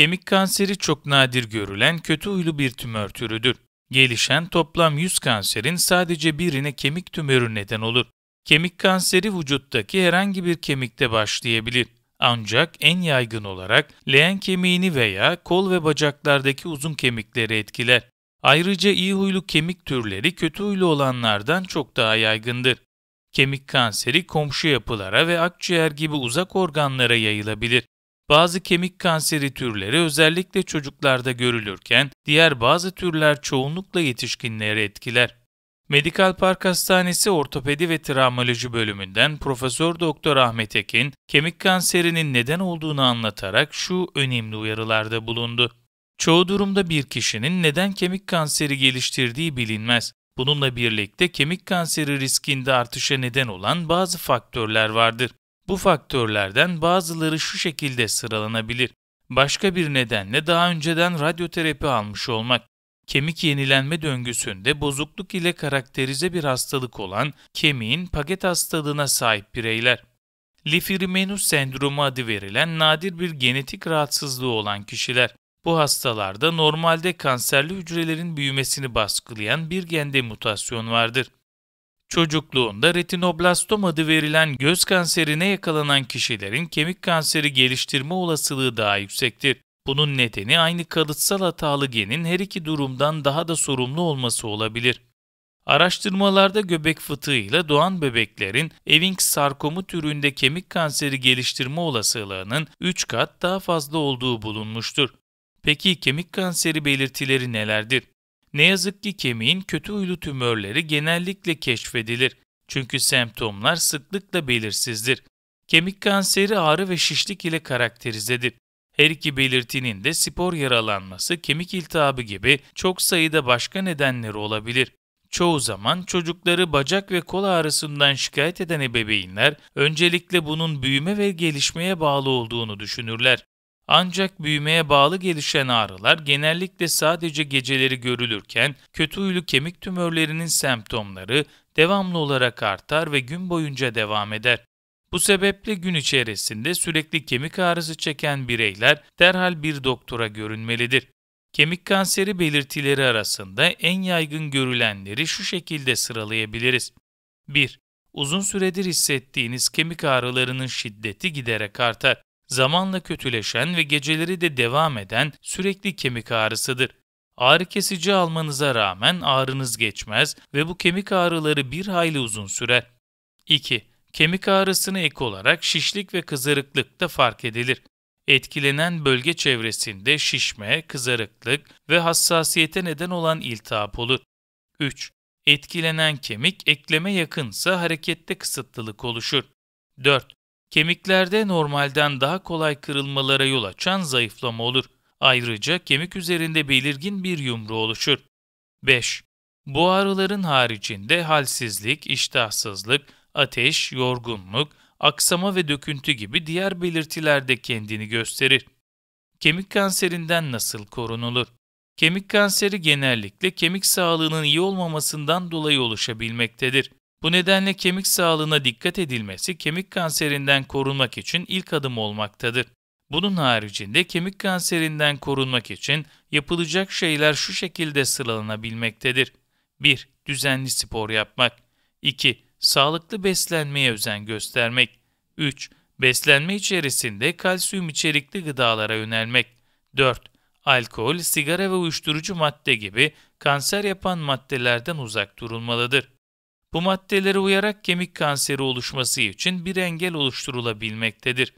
Kemik kanseri çok nadir görülen kötü huylu bir tümör türüdür. Gelişen toplam 100 kanserin sadece birine kemik tümörü neden olur. Kemik kanseri vücuttaki herhangi bir kemikte başlayabilir. Ancak en yaygın olarak leğen kemiğini veya kol ve bacaklardaki uzun kemikleri etkiler. Ayrıca iyi huylu kemik türleri kötü huylu olanlardan çok daha yaygındır. Kemik kanseri komşu yapılara ve akciğer gibi uzak organlara yayılabilir. Bazı kemik kanseri türleri özellikle çocuklarda görülürken, diğer bazı türler çoğunlukla yetişkinleri etkiler. Medikal Park Hastanesi Ortopedi ve Travmoloji Bölümünden Profesör Doktor Ahmet Ekin, kemik kanserinin neden olduğunu anlatarak şu önemli uyarılarda bulundu. Çoğu durumda bir kişinin neden kemik kanseri geliştirdiği bilinmez. Bununla birlikte kemik kanseri riskinde artışa neden olan bazı faktörler vardır. Bu faktörlerden bazıları şu şekilde sıralanabilir. Başka bir nedenle daha önceden radyoterapi almış olmak, kemik yenilenme döngüsünde bozukluk ile karakterize bir hastalık olan kemiğin paket hastalığına sahip bireyler, Lifirimenus sendromu adı verilen nadir bir genetik rahatsızlığı olan kişiler, bu hastalarda normalde kanserli hücrelerin büyümesini baskılayan bir gende mutasyon vardır. Çocukluğunda retinoblastom adı verilen göz kanserine yakalanan kişilerin kemik kanseri geliştirme olasılığı daha yüksektir. Bunun nedeni aynı kalıtsal hatalı genin her iki durumdan daha da sorumlu olması olabilir. Araştırmalarda göbek fıtığıyla doğan bebeklerin Ewing sarkomu türünde kemik kanseri geliştirme olasılığının 3 kat daha fazla olduğu bulunmuştur. Peki kemik kanseri belirtileri nelerdir? Ne yazık ki kemiğin kötü huylu tümörleri genellikle keşfedilir. Çünkü semptomlar sıklıkla belirsizdir. Kemik kanseri ağrı ve şişlik ile karakterizedir. Her iki belirtinin de spor yaralanması, kemik iltihabı gibi çok sayıda başka nedenleri olabilir. Çoğu zaman çocukları bacak ve kol ağrısından şikayet eden ebeveynler öncelikle bunun büyüme ve gelişmeye bağlı olduğunu düşünürler. Ancak büyümeye bağlı gelişen ağrılar genellikle sadece geceleri görülürken kötü huylu kemik tümörlerinin semptomları devamlı olarak artar ve gün boyunca devam eder. Bu sebeple gün içerisinde sürekli kemik ağrısı çeken bireyler derhal bir doktora görünmelidir. Kemik kanseri belirtileri arasında en yaygın görülenleri şu şekilde sıralayabiliriz. 1. Uzun süredir hissettiğiniz kemik ağrılarının şiddeti giderek artar zamanla kötüleşen ve geceleri de devam eden sürekli kemik ağrısıdır. Ağrı kesici almanıza rağmen ağrınız geçmez ve bu kemik ağrıları bir hayli uzun sürer. 2. Kemik ağrısını ek olarak şişlik ve kızarıklık da fark edilir. Etkilenen bölge çevresinde şişme, kızarıklık ve hassasiyete neden olan iltihap olur. 3. Etkilenen kemik ekleme yakınsa harekette kısıtlılık oluşur. 4. Kemiklerde normalden daha kolay kırılmalara yol açan zayıflama olur. Ayrıca kemik üzerinde belirgin bir yumru oluşur. 5. Bu ağrıların haricinde halsizlik, iştahsızlık, ateş, yorgunluk, aksama ve döküntü gibi diğer belirtiler de kendini gösterir. Kemik kanserinden nasıl korunulur? Kemik kanseri genellikle kemik sağlığının iyi olmamasından dolayı oluşabilmektedir. Bu nedenle kemik sağlığına dikkat edilmesi kemik kanserinden korunmak için ilk adım olmaktadır. Bunun haricinde kemik kanserinden korunmak için yapılacak şeyler şu şekilde sıralanabilmektedir. 1. Düzenli spor yapmak. 2. Sağlıklı beslenmeye özen göstermek. 3. Beslenme içerisinde kalsiyum içerikli gıdalara yönelmek. 4. Alkol, sigara ve uyuşturucu madde gibi kanser yapan maddelerden uzak durulmalıdır. Bu maddelere uyarak kemik kanseri oluşması için bir engel oluşturulabilmektedir.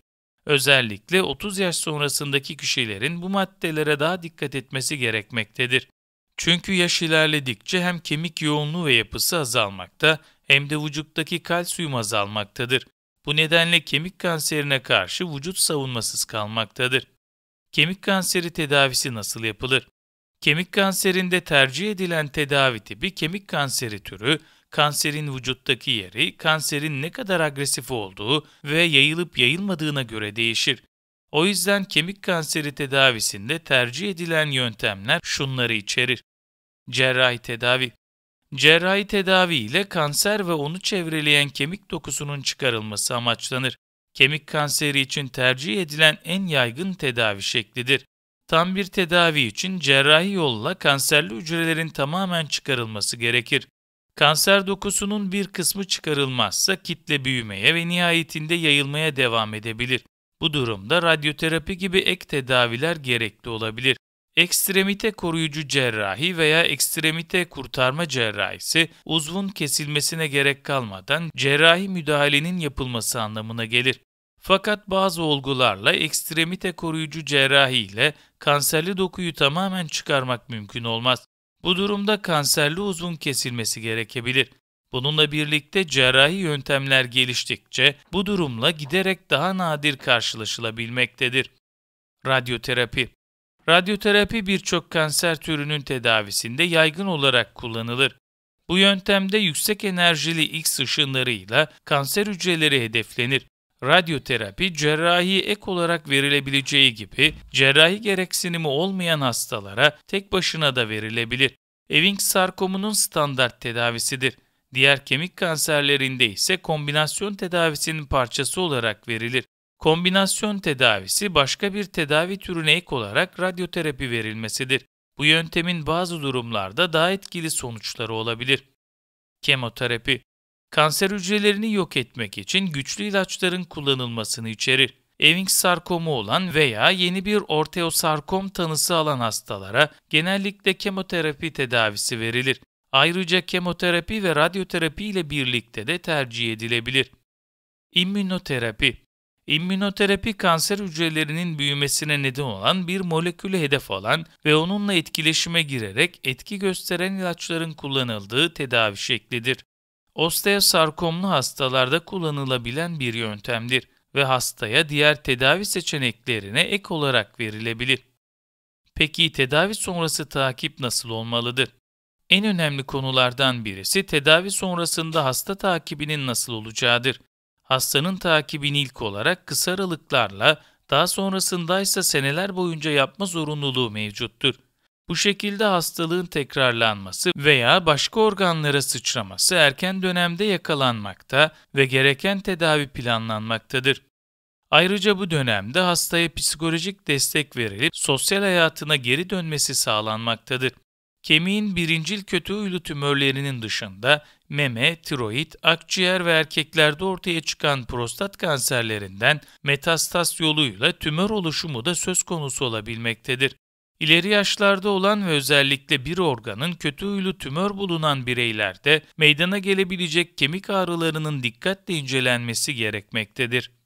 Özellikle 30 yaş sonrasındaki kişilerin bu maddelere daha dikkat etmesi gerekmektedir. Çünkü yaş ilerledikçe hem kemik yoğunluğu ve yapısı azalmakta hem de vücuttaki kalsiyum azalmaktadır. Bu nedenle kemik kanserine karşı vücut savunmasız kalmaktadır. Kemik kanseri tedavisi nasıl yapılır? Kemik kanserinde tercih edilen tedavi tipi kemik kanseri türü kanserin vücuttaki yeri, kanserin ne kadar agresif olduğu ve yayılıp yayılmadığına göre değişir. O yüzden kemik kanseri tedavisinde tercih edilen yöntemler şunları içerir. Cerrahi tedavi Cerrahi tedavi ile kanser ve onu çevreleyen kemik dokusunun çıkarılması amaçlanır. Kemik kanseri için tercih edilen en yaygın tedavi şeklidir. Tam bir tedavi için cerrahi yolla kanserli hücrelerin tamamen çıkarılması gerekir. Kanser dokusunun bir kısmı çıkarılmazsa kitle büyümeye ve nihayetinde yayılmaya devam edebilir. Bu durumda radyoterapi gibi ek tedaviler gerekli olabilir. Ekstremite koruyucu cerrahi veya ekstremite kurtarma cerrahisi uzvun kesilmesine gerek kalmadan cerrahi müdahalenin yapılması anlamına gelir. Fakat bazı olgularla ekstremite koruyucu cerrahi ile kanserli dokuyu tamamen çıkarmak mümkün olmaz. Bu durumda kanserli uzvun kesilmesi gerekebilir. Bununla birlikte cerrahi yöntemler geliştikçe bu durumla giderek daha nadir karşılaşılabilmektedir. Radyoterapi Radyoterapi birçok kanser türünün tedavisinde yaygın olarak kullanılır. Bu yöntemde yüksek enerjili X ışınlarıyla kanser hücreleri hedeflenir radyoterapi cerrahi ek olarak verilebileceği gibi cerrahi gereksinimi olmayan hastalara tek başına da verilebilir. Ewing sarkomunun standart tedavisidir. Diğer kemik kanserlerinde ise kombinasyon tedavisinin parçası olarak verilir. Kombinasyon tedavisi başka bir tedavi türüne ek olarak radyoterapi verilmesidir. Bu yöntemin bazı durumlarda daha etkili sonuçları olabilir. Kemoterapi kanser hücrelerini yok etmek için güçlü ilaçların kullanılmasını içerir. Ewing sarkomu olan veya yeni bir orteosarkom tanısı alan hastalara genellikle kemoterapi tedavisi verilir. Ayrıca kemoterapi ve radyoterapi ile birlikte de tercih edilebilir. İmmünoterapi İmmünoterapi kanser hücrelerinin büyümesine neden olan bir molekülü hedef alan ve onunla etkileşime girerek etki gösteren ilaçların kullanıldığı tedavi şeklidir. Osteosarkomlu hastalarda kullanılabilen bir yöntemdir ve hastaya diğer tedavi seçeneklerine ek olarak verilebilir. Peki tedavi sonrası takip nasıl olmalıdır? En önemli konulardan birisi tedavi sonrasında hasta takibinin nasıl olacağıdır. Hastanın takibini ilk olarak kısa aralıklarla, daha sonrasında ise seneler boyunca yapma zorunluluğu mevcuttur. Bu şekilde hastalığın tekrarlanması veya başka organlara sıçraması erken dönemde yakalanmakta ve gereken tedavi planlanmaktadır. Ayrıca bu dönemde hastaya psikolojik destek verilip sosyal hayatına geri dönmesi sağlanmaktadır. Kemiğin birincil kötü huylu tümörlerinin dışında meme, tiroid, akciğer ve erkeklerde ortaya çıkan prostat kanserlerinden metastas yoluyla tümör oluşumu da söz konusu olabilmektedir. İleri yaşlarda olan ve özellikle bir organın kötü huylu tümör bulunan bireylerde meydana gelebilecek kemik ağrılarının dikkatle incelenmesi gerekmektedir.